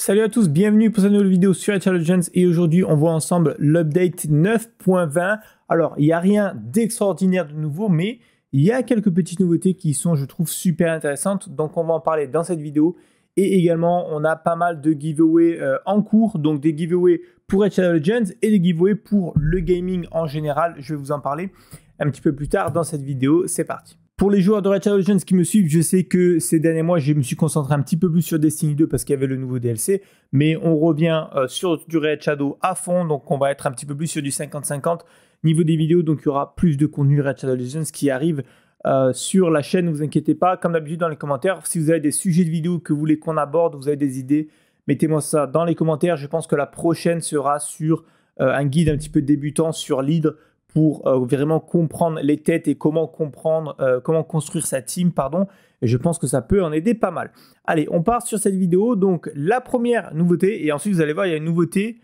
Salut à tous, bienvenue pour cette nouvelle vidéo sur Intelligence et aujourd'hui on voit ensemble l'update 9.20. Alors il n'y a rien d'extraordinaire de nouveau mais il y a quelques petites nouveautés qui sont je trouve super intéressantes donc on va en parler dans cette vidéo et également on a pas mal de giveaways euh, en cours donc des giveaways pour Intelligence et des giveaways pour le gaming en général, je vais vous en parler un petit peu plus tard dans cette vidéo, c'est parti. Pour les joueurs de Red Shadow Legends qui me suivent, je sais que ces derniers mois, je me suis concentré un petit peu plus sur Destiny 2 parce qu'il y avait le nouveau DLC, mais on revient euh, sur du Red Shadow à fond, donc on va être un petit peu plus sur du 50-50 niveau des vidéos, donc il y aura plus de contenu Red Shadow Legends qui arrive euh, sur la chaîne, ne vous inquiétez pas, comme d'habitude dans les commentaires, si vous avez des sujets de vidéos que vous voulez qu'on aborde, vous avez des idées, mettez-moi ça dans les commentaires, je pense que la prochaine sera sur euh, un guide un petit peu débutant sur l'hydre, pour euh, vraiment comprendre les têtes et comment comprendre, euh, comment construire sa team, pardon. Et je pense que ça peut en aider pas mal. Allez, on part sur cette vidéo. Donc la première nouveauté, et ensuite vous allez voir, il y a une nouveauté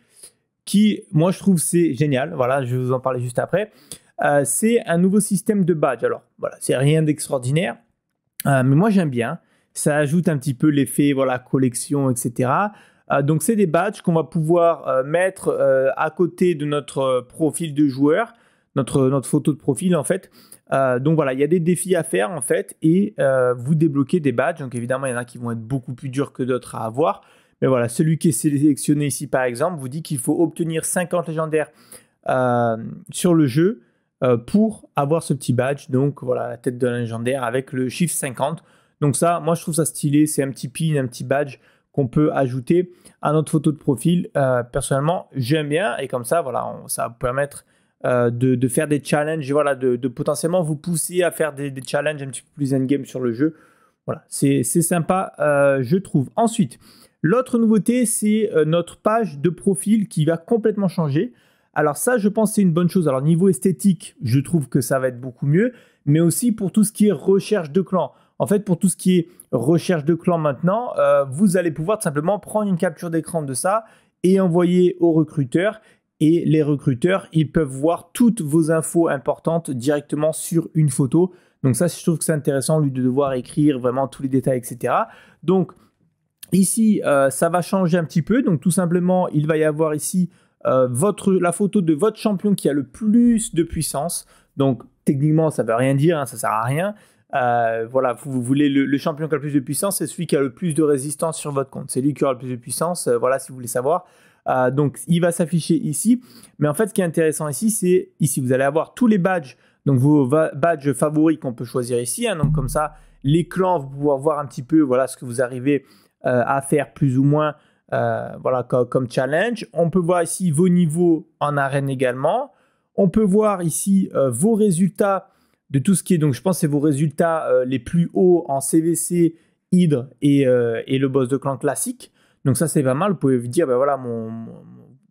qui, moi je trouve c'est génial. Voilà, je vais vous en parler juste après. Euh, c'est un nouveau système de badge. Alors voilà, c'est rien d'extraordinaire, mais moi j'aime bien. Ça ajoute un petit peu l'effet voilà collection, etc. donc c'est des badges qu'on va pouvoir mettre à côté de notre profil de joueur notre, notre photo de profil en fait. Euh, donc voilà, il y a des défis à faire en fait et euh, vous débloquez des badges. Donc évidemment, il y en a qui vont être beaucoup plus durs que d'autres à avoir. Mais voilà, celui qui est sélectionné ici par exemple vous dit qu'il faut obtenir 50 légendaires euh, sur le jeu pour avoir ce petit badge. Donc voilà, la tête de légendaire avec le chiffre 50. Donc ça, moi je trouve ça stylé. C'est un petit pin, un petit badge qu'on peut ajouter à notre photo de profil. personnellement, j'aime bien et comme ça, voilà, on, ça va vous permettre euh, de, faire des challenges, voilà, de, potentiellement vous pousser à faire des, challenges un petit peu plus endgame sur le jeu. Voilà, c'est sympa, euh, je trouve. Ensuite, l'autre nouveauté, c'est euh, notre page de profil qui va complètement changer. Alors ça, je pense c'est une bonne chose. Alors niveau esthétique, je trouve que ça va être beaucoup mieux, mais aussi pour tout ce qui est recherche de clan. En fait, pour tout ce qui est recherche de clan maintenant, vous allez pouvoir simplement prendre une capture d'écran de ça et envoyer au recruteur et les recruteurs, ils peuvent voir toutes vos infos importantes directement sur une photo. Donc ça, je trouve que c'est intéressant, lui, de devoir écrire vraiment tous les détails, etc. Donc ici, euh, ça va changer un petit peu. Donc tout simplement, il va y avoir ici euh, votre, la photo de votre champion qui a le plus de puissance. Donc techniquement, ça ne veut rien dire, hein, ça ne sert à rien. Euh, voilà, vous, voulez le, champion qui a le plus de puissance, c'est celui qui a le plus de résistance sur votre compte. C'est lui qui aura le plus de puissance, voilà, si vous voulez savoir. Euh, donc il va s'afficher ici. Mais en fait, ce qui est intéressant ici, c'est ici, vous allez avoir tous les badges, donc vos badges favoris qu'on peut choisir ici. Hein, donc comme ça, les clans, vous pouvoir voir un petit peu voilà, ce que vous arrivez euh, à faire plus ou moins euh, voilà, comme, challenge. On peut voir ici vos niveaux en arène également. On peut voir ici vos résultats de tout ce qui est, donc je pense, c'est vos résultats les plus hauts en CVC, Hydre et le boss de clan classique. Donc ça, c'est pas mal. Vous pouvez vous dire, ben voilà, mon,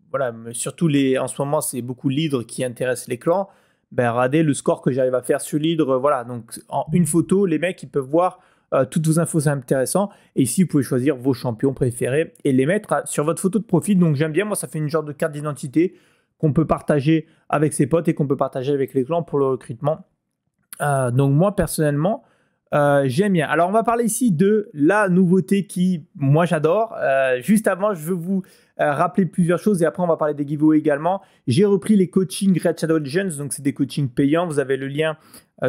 voilà, surtout les, en ce moment, c'est beaucoup l'hydre qui intéresse les clans. Ben, regardez le score que j'arrive à faire sur l'hydre. Voilà, donc en une photo, les mecs, ils peuvent voir euh, toutes vos infos, c'est intéressant. Et ici, vous pouvez choisir vos champions préférés et les mettre euh, sur votre photo de profil. Donc j'aime bien, moi, ça fait une genre de carte d'identité qu'on peut partager avec ses potes et qu'on peut partager avec les clans pour le recrutement. Euh, donc moi, personnellement, euh, j'aime bien. Alors, on va parler ici de la nouveauté qui, moi, j'adore. Euh, juste avant, je veux vous euh, rappeler plusieurs choses et après, on va parler des giveaways également. J'ai repris les coachings Red Shadow Legends, donc c'est des coachings payants. Vous avez le lien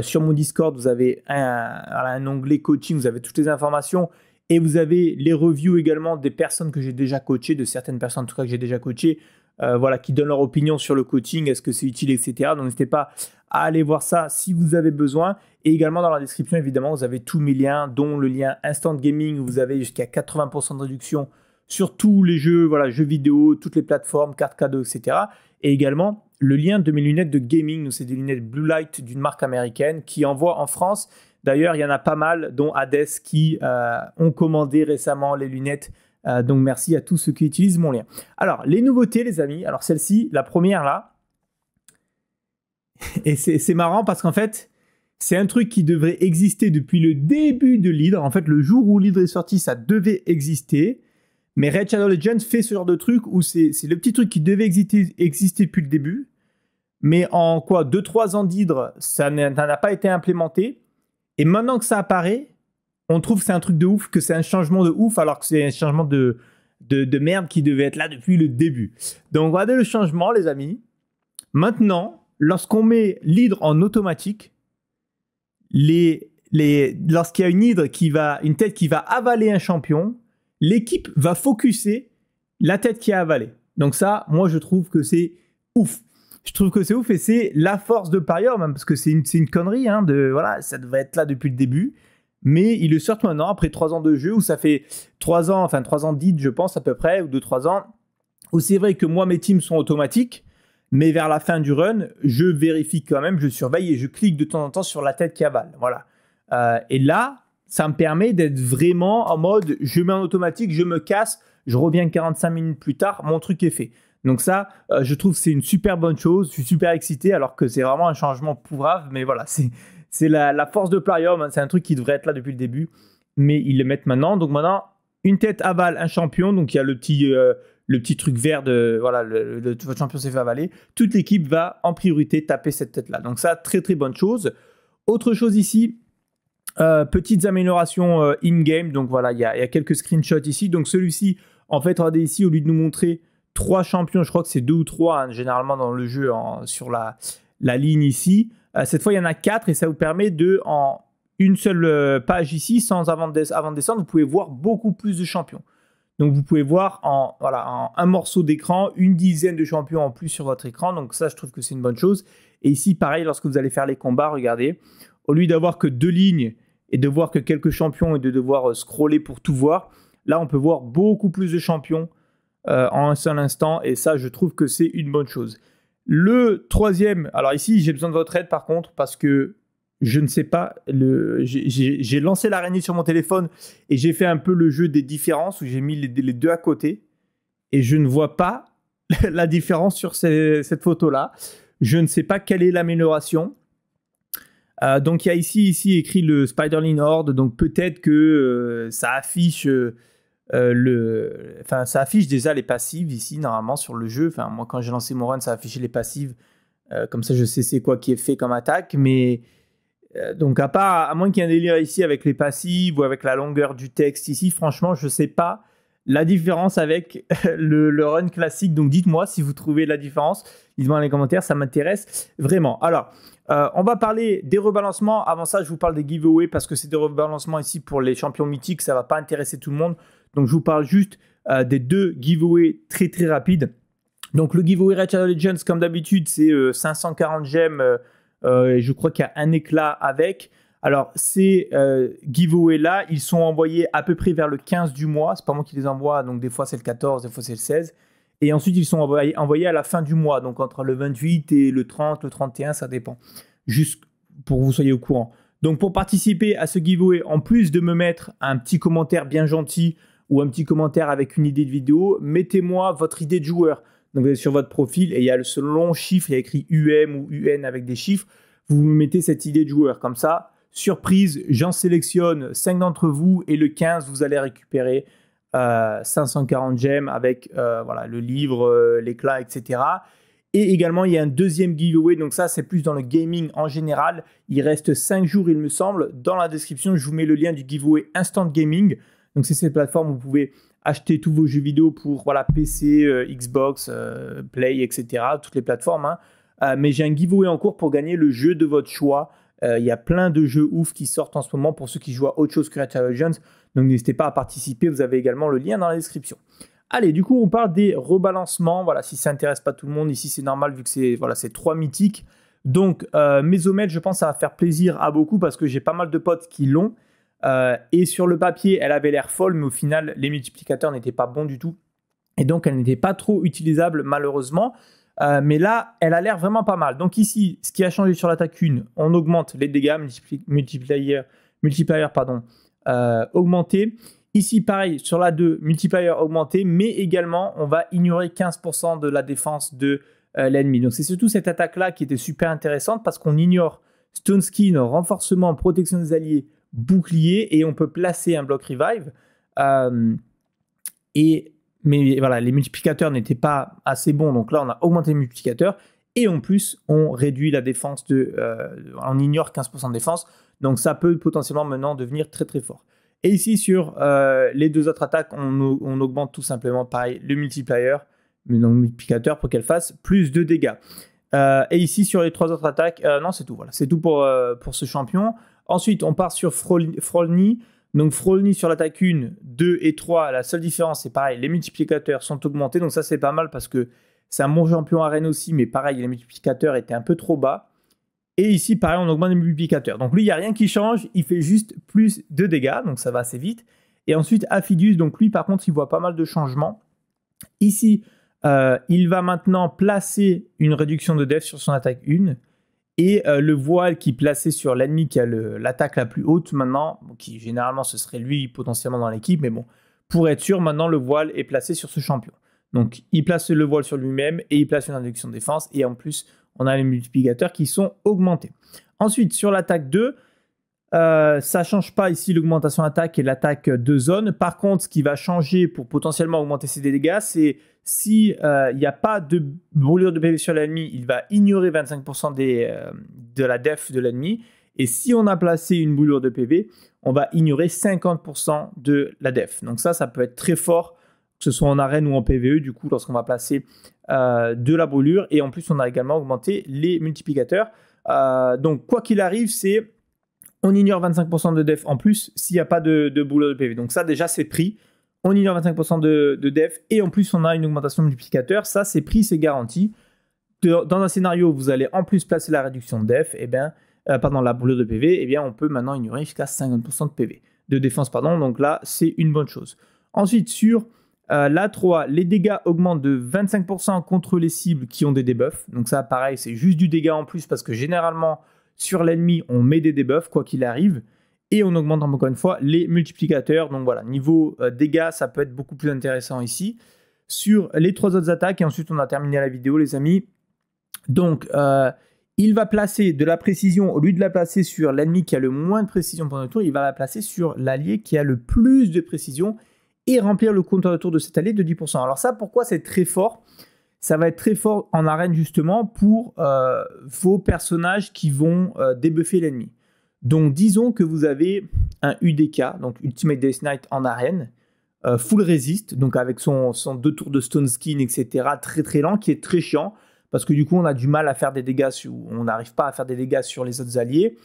sur mon Discord, vous avez un, un, onglet coaching, vous avez toutes les informations et vous avez les reviews également des personnes que j'ai déjà coachées, de certaines personnes en tout cas que j'ai déjà coachées. voilà, qui donnent leur opinion sur le coaching, est-ce que c'est utile, etc. Donc n'hésitez pas à aller voir ça si vous avez besoin. Et également dans la description, évidemment, vous avez tous mes liens, dont le lien Instant Gaming, où vous avez jusqu'à 80% de réduction sur tous les jeux, voilà, jeux vidéo, toutes les plateformes, cartes cadeaux, etc. Et également le lien de mes lunettes de gaming, c'est des lunettes Blue Light d'une marque américaine qui envoie en France. D'ailleurs, il y en a pas mal, dont Hades, qui euh, ont commandé récemment les lunettes. Euh, donc merci à tous ceux qui utilisent mon lien. Alors, les nouveautés, les amis. Alors celle-ci, la première là, et c'est marrant parce qu'en fait, c'est un truc qui devrait exister depuis le début de l'hydre. En fait, le jour où l'hydre est sorti, ça devait exister. Mais Red Shadow Legends fait ce genre de truc où c'est le petit truc qui devait exister, exister depuis le début. Mais en quoi 2-3 ans d'hydre, ça n'a pas été implémenté. Et maintenant que ça apparaît, on trouve que c'est un truc de ouf, que c'est un changement de ouf, alors que c'est un changement de, de merde qui devait être là depuis le début. Donc regardez le changement, les amis. Maintenant, lorsqu'on met l'hydre en automatique, lorsqu'il y a une hydre qui va, une tête qui va avaler un champion, l'équipe va focuser la tête qui a avalé. Donc ça, moi je trouve que c'est ouf. Je trouve que c'est ouf et c'est la force de Parior, même parce que c'est une, une, connerie, hein, de, voilà, ça devrait être là depuis le début. Mais ils le sortent maintenant après trois ans de jeu, où ça fait trois ans, enfin trois ans d'hydre, je pense à peu près, ou deux, trois ans, où c'est vrai que moi mes teams sont automatiques, mais vers la fin du run, je vérifie quand même, je surveille et je clique de temps en temps sur la tête qui avale. Voilà. Euh, et là, ça me permet d'être vraiment en mode je mets en automatique, je me casse, je reviens 45 minutes plus tard, mon truc est fait. Donc ça, euh, je trouve c'est une super bonne chose. Je suis super excité alors que c'est vraiment un changement pourrave. Mais voilà, c'est la, la, force de Plarium. Hein, c'est un truc qui devrait être là depuis le début. Mais ils le mettent maintenant. Donc maintenant, une tête aval, un champion. Donc il y a le petit, euh, le petit truc vert de voilà, le, votre champion s'est fait avaler, toute l'équipe va en priorité taper cette tête-là. Donc ça, très très bonne chose. Autre chose ici, euh, petites améliorations euh, in-game. Donc voilà, il y, a quelques screenshots ici. Donc celui-ci, en fait, regardez ici, au lieu de nous montrer trois champions, je crois que c'est deux ou trois hein, généralement dans le jeu en, sur la, la, ligne ici. Euh, cette fois, il y en a quatre et ça vous permet de, en une seule page ici, sans avant avant de descendre, vous pouvez voir beaucoup plus de champions. Donc vous pouvez voir en, voilà, un morceau d'écran une dizaine de champions en plus sur votre écran. Donc ça, je trouve que c'est une bonne chose. Et ici, pareil, lorsque vous allez faire les combats, regardez, au lieu d'avoir que deux lignes et de voir que quelques champions et de devoir euh, scroller pour tout voir, là, on peut voir beaucoup plus de champions euh, en un seul instant. Et ça, je trouve que c'est une bonne chose. Le troisième, alors ici, j'ai besoin de votre aide par contre, parce que je ne sais pas, j'ai lancé l'araignée sur mon téléphone et j'ai fait un peu le jeu des différences où j'ai mis les, deux à côté et je ne vois pas la différence sur cette photo-là. Je ne sais pas quelle est l'amélioration. Euh, donc il y a ici, écrit le Spiderling Horde, donc peut-être que euh, ça affiche euh, le, enfin ça affiche déjà les passives ici normalement sur le jeu. Enfin moi quand j'ai lancé mon run, ça affichait les passives, comme ça je sais c'est quoi qui est fait comme attaque, mais euh, donc à part, à moins qu'il y ait un délire ici avec les passives ou avec la longueur du texte ici, franchement, je ne sais pas la différence avec le, run classique. Donc dites-moi si vous trouvez la différence. Dites-moi dans les commentaires, ça m'intéresse vraiment. Alors, euh, on va parler des rebalancements. Avant ça, je vous parle des giveaways parce que c'est des rebalancements ici pour les champions mythiques. Ça ne va pas intéresser tout le monde. Donc je vous parle juste euh, des deux giveaways très très rapides. Donc le giveaway Ratchet Legends, comme d'habitude, c'est 540 gemmes euh, je crois qu'il y a un éclat avec. Alors, ces euh, giveaways-là, ils sont envoyés à peu près vers le 15 du mois. C'est pas moi qui les envoie, donc des fois c'est le 14, des fois c'est le 16. Et ensuite, ils sont envoyés, envoyés, à la fin du mois, donc entre le 28 et le 30, le 31, ça dépend. Juste pour que vous soyez au courant. Donc, pour participer à ce giveaway, en plus de me mettre un petit commentaire bien gentil ou un petit commentaire avec une idée de vidéo, mettez-moi votre idée de joueur. Donc vous allez sur votre profil et il y a ce long chiffre, il y a écrit UM ou UN avec des chiffres. Vous mettez cette idée de joueur. Comme ça, surprise, j'en sélectionne 5 d'entre vous et le 15, vous allez récupérer 540 euh, gemmes avec euh, voilà, le livre, euh, l'éclat, etc. Et également, il y a un deuxième giveaway. Donc ça, c'est plus dans le gaming en général. Il reste 5 jours, il me semble. Dans la description, je vous mets le lien du giveaway Instant Gaming. Donc c'est cette plateforme où vous pouvez acheter tous vos jeux vidéo pour voilà, PC, euh, Xbox, euh, Play, etc. Toutes les plateformes. Hein. Euh, mais j'ai un giveaway en cours pour gagner le jeu de votre choix. Il y a plein de jeux ouf qui sortent en ce moment pour ceux qui jouent à autre chose que Legends. Donc n'hésitez pas à participer. Vous avez également le lien dans la description. Allez, du coup, on parle des rebalancements. Voilà, si ça n'intéresse pas tout le monde, ici c'est normal vu que c'est voilà, trois mythiques. Donc, mes Mesomètre, je pense, ça va faire plaisir à beaucoup parce que j'ai pas mal de potes qui l'ont euh, et sur le papier, elle avait l'air folle, mais au final, les multiplicateurs n'étaient pas bons du tout. Et donc, elle n'était pas trop utilisable, malheureusement. Euh, mais là, elle a l'air vraiment pas mal. Donc ici, ce qui a changé sur l'attaque 1, on augmente les dégâts multiplier, multiplier pardon, euh, augmenté. Ici, pareil, sur la 2, multiplier augmenté, mais également, on va ignorer 15% de la défense de l'ennemi. Donc c'est surtout cette attaque-là qui était super intéressante parce qu'on ignore Stone Skin, renforcement, protection des alliés, bouclier et on peut placer un bloc revive. Euh, et, mais voilà, les multiplicateurs n'étaient pas assez bons, donc là on a augmenté les multiplicateurs et en plus on réduit la défense de. Euh, on ignore 15% de défense, donc ça peut potentiellement maintenant devenir très très fort. Et ici sur euh, les deux autres attaques, on, augmente tout simplement pareil le multiplier, mais le multiplicateur pour qu'elle fasse plus de dégâts. et ici sur les trois autres attaques, non c'est tout, voilà, c'est tout pour, pour ce champion. Ensuite, on part sur Frolny. Donc Frolny sur l'attaque 1, 2 et 3, la seule différence, c'est pareil, les multiplicateurs sont augmentés. Donc ça, c'est pas mal parce que c'est un bon champion arène aussi, mais pareil, les multiplicateurs étaient un peu trop bas. Et ici, pareil, on augmente les multiplicateurs. Donc lui, il n'y a rien qui change, il fait juste plus de dégâts, donc ça va assez vite. Et ensuite, Aphidius, donc lui, par contre, il voit pas mal de changements. Ici, euh, il va maintenant placer une réduction de def sur son attaque 1. Et euh, le voile qui est placé sur l'ennemi qui a l'attaque la plus haute maintenant, qui généralement ce serait lui potentiellement dans l'équipe, mais bon, pour être sûr, maintenant le voile est placé sur ce champion. Donc il place le voile sur lui-même et il place une induction de défense. Et en plus, on a les multiplicateurs qui sont augmentés. Ensuite, sur l'attaque 2, ça euh, ça change pas ici l'augmentation attaque et l'attaque de zone. Par contre, ce qui va changer pour potentiellement augmenter ses dégâts, c'est si euh, il n'y a pas de brûlure de PV sur l'ennemi, il va ignorer 25% des, euh, de la def de l'ennemi. Et si on a placé une brûlure de PV, on va ignorer 50% de la def. Donc ça, ça peut être très fort, que ce soit en arène ou en PVE, du coup, lorsqu'on va placer de la brûlure. Et en plus, on a également augmenté les multiplicateurs. donc quoi qu'il arrive, c'est on ignore 25% de def en plus s'il n'y a pas de, de boulot de PV. Donc ça déjà c'est pris. On ignore 25% de, def et en plus on a une augmentation multiplicateur. Ça c'est pris, c'est garanti. dans un scénario où vous allez en plus placer la réduction de def, eh bien, euh, la boulot de PV, eh bien on peut maintenant ignorer jusqu'à 50% de PV. De défense, pardon. Donc là c'est une bonne chose. Ensuite sur euh, la 3, les dégâts augmentent de 25% contre les cibles qui ont des debuffs. Donc ça pareil c'est juste du dégât en plus parce que généralement sur l'ennemi, on met des debuffs, quoi qu'il arrive. Et on augmente encore une fois les multiplicateurs. Donc voilà, niveau euh, dégâts, ça peut être beaucoup plus intéressant ici. Sur les trois autres attaques, et ensuite on a terminé la vidéo, les amis. Donc, euh, il va placer de la précision, au lieu de la placer sur l'ennemi qui a le moins de précision pendant le tour, il va la placer sur l'allié qui a le plus de précision et remplir le compteur de tour de cet allié de 10%. Alors ça, pourquoi c'est très fort ça va être très fort en arène justement pour euh, vos personnages qui vont euh, débuffer l'ennemi. Donc disons que vous avez un UDK, donc Ultimate Death Knight en arène, euh, full resist, donc avec son, son, deux tours de stone skin, etc., très très lent, qui est très chiant, parce que du coup on a du mal à faire des dégâts, on n'arrive pas à faire des dégâts sur les autres alliés.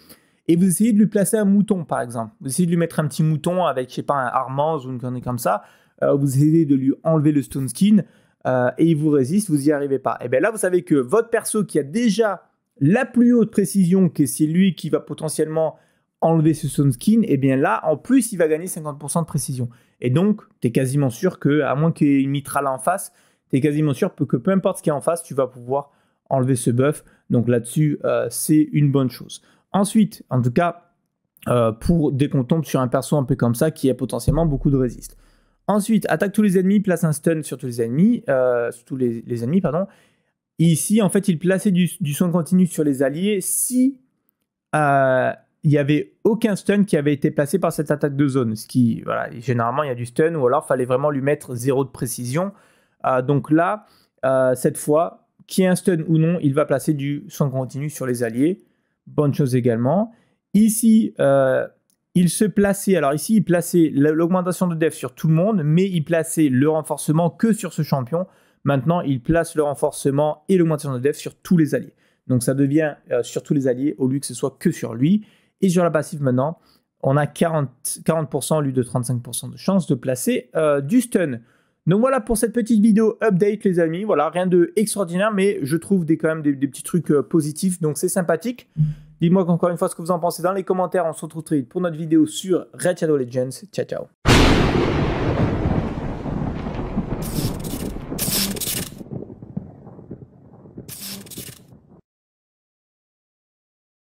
Et vous essayez de lui placer un mouton par exemple, vous essayez de lui mettre un petit mouton avec, je sais pas, un Armand ou une connerie comme ça, vous essayez de lui enlever le stone skin, euh, et il vous résiste, vous n'y arrivez pas. Et eh bien là, vous savez que votre perso qui a déjà la plus haute précision, que c'est lui qui va potentiellement enlever ce skin, et eh bien là, en plus, il va gagner 50% de précision. Et donc, tu es quasiment sûr que, à moins qu'il mitra là en face, tu es quasiment sûr que peu importe ce qui est en face, tu vas pouvoir enlever ce buff. Donc là-dessus, euh, c'est une bonne chose. Ensuite, en tout cas, euh, pour dès qu'on tombe sur un perso un peu comme ça qui a potentiellement beaucoup de résistance. Ensuite, attaque tous les ennemis, place un stun sur tous les ennemis, euh, sur tous les, ennemis, pardon. ici, en fait, il plaçait du, du soin continu sur les alliés si euh, il n'y avait aucun stun qui avait été placé par cette attaque de zone. Ce qui, voilà, généralement, il y a du stun ou alors il fallait vraiment lui mettre zéro de précision. Euh, donc là, cette fois, y ait un stun ou non, il va placer du soin continu sur les alliés. Bonne chose également. Ici, il se plaçait, alors ici, il plaçait l'augmentation de def sur tout le monde, mais il plaçait le renforcement que sur ce champion. Maintenant, il place le renforcement et l'augmentation de def sur tous les alliés. Donc ça devient euh, sur tous les alliés, au lieu que ce soit que sur lui. Et sur la passive maintenant, on a 40%, 40% au lieu de 35% de chance de placer euh, du stun. Donc voilà pour cette petite vidéo update les amis, voilà rien de extraordinaire mais je trouve des, quand même des, petits trucs euh, positifs donc c'est sympathique. Dites-moi encore une fois ce que vous en pensez dans les commentaires. On se retrouve très vite pour notre vidéo sur Red Shadow Legends. Ciao, ciao.